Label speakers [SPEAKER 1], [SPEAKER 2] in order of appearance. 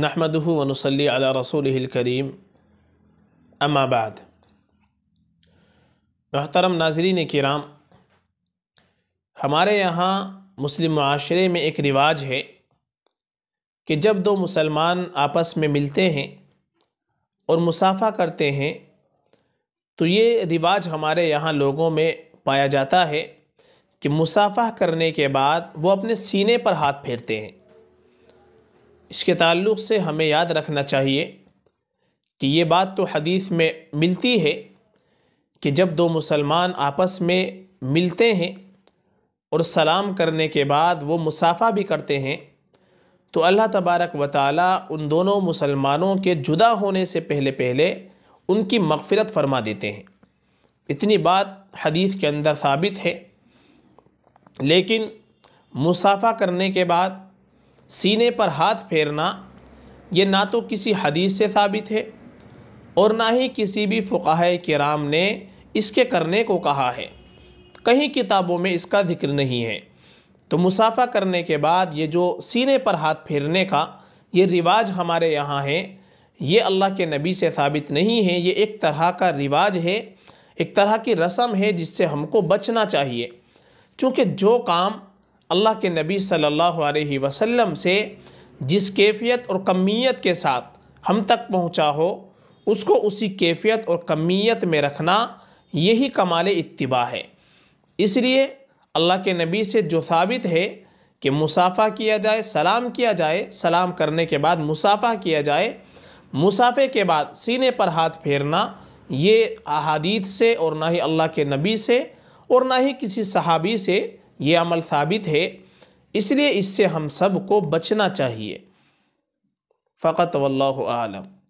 [SPEAKER 1] नहमद वनसली अला रसूल करीम अमाबाद महतरम नाजरीन कराम हमारे यहाँ मुस्लिम माशरे में एक रिवाज है कि जब दो मुसलमान आपस में मिलते हैं और मुसाफा करते हैं तो ये रिवाज हमारे यहाँ लोगों में पाया जाता है कि मुसाफा करने के बाद वो अपने सीने पर हाथ फेरते हैं इसके ताल्लुक़ से हमें याद रखना चाहिए कि ये बात तो हदीस में मिलती है कि जब दो मुसलमान आपस में मिलते हैं और सलाम करने के बाद वो मुसाफ़ा भी करते हैं तो अल्लाह तबारक व ताली उन दोनों मुसलमानों के जुदा होने से पहले पहले उनकी मगफ़रत फरमा देते हैं इतनी बात हदीस के अंदर साबित है लेकिन मुसाफ़ा करने के बाद सीने पर हाथ फेरना ये ना तो किसी हदीस से साबित है और ना ही किसी भी फ़ुकाह कराम ने इसके करने को कहा है कहीं किताबों में इसका जिक्र नहीं है तो मुसाफ़ा करने के बाद ये जो सीने पर हाथ फेरने का ये रिवाज हमारे यहाँ है ये अल्लाह के नबी से साबित नहीं है ये एक तरह का रिवाज है एक तरह की रस्म है जिससे हमको बचना चाहिए क्योंकि जो काम अल्लाह के नबी सल्लल्लाहु अलैहि वसल्लम से जिस कैफियत और कमीत के साथ हम तक पहुंचा हो उसको उसी कैफियत और कमीत में रखना यही कमाल इत्तिबा है इसलिए अल्लाह के नबी से जो साबित है कि मुसाफ़ा किया जाए सलाम किया जाए सलाम करने के बाद मुसाफ़ा किया जाए मुसाफ़े के बाद सीने पर हाथ फेरना ये अहादीत से और ना ही अल्लाह के नबी से और ना ही किसी सहाबी से ये अमल साबित है इसलिए इससे हम सब को बचना चाहिए फ़कत वल्लम